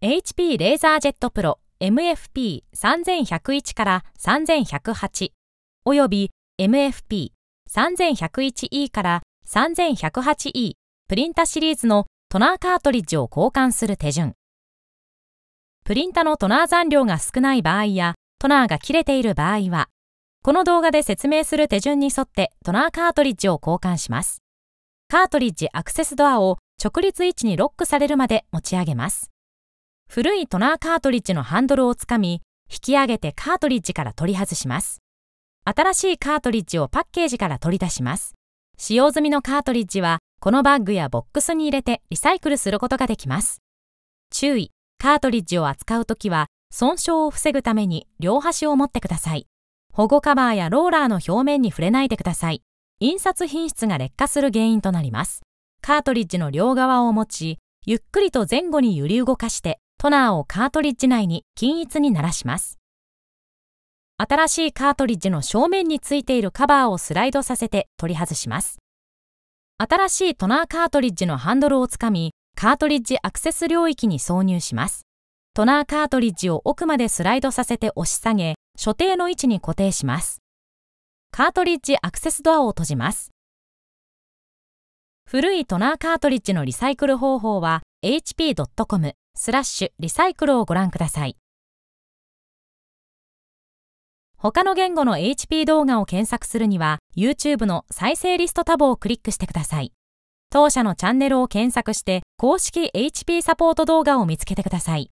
HP レーザージェットプロ MFP3101 から3108および MFP3101E から 3108E プリンタシリーズのトナーカートリッジを交換する手順プリンタのトナー残量が少ない場合やトナーが切れている場合はこの動画で説明する手順に沿ってトナーカートリッジを交換しますカートリッジアクセスドアを直立位置にロックされるまで持ち上げます古いトナーカートリッジのハンドルをつかみ、引き上げてカートリッジから取り外します。新しいカートリッジをパッケージから取り出します。使用済みのカートリッジは、このバッグやボックスに入れてリサイクルすることができます。注意、カートリッジを扱うときは、損傷を防ぐために両端を持ってください。保護カバーやローラーの表面に触れないでください。印刷品質が劣化する原因となります。カートリッジの両側を持ち、ゆっくりと前後に揺り動かしてトナーをカートリッジ内に均一に鳴らします。新しいカートリッジの正面についているカバーをスライドさせて取り外します。新しいトナーカートリッジのハンドルをつかみ、カートリッジアクセス領域に挿入します。トナーカートリッジを奥までスライドさせて押し下げ、所定の位置に固定します。カートリッジアクセスドアを閉じます。古いトナーカートリッジのリサイクル方法は、hp.com スラッシュリサイクルをご覧ください。他の言語の HP 動画を検索するには YouTube の再生リストタブをクリックしてください。当社のチャンネルを検索して公式 HP サポート動画を見つけてください。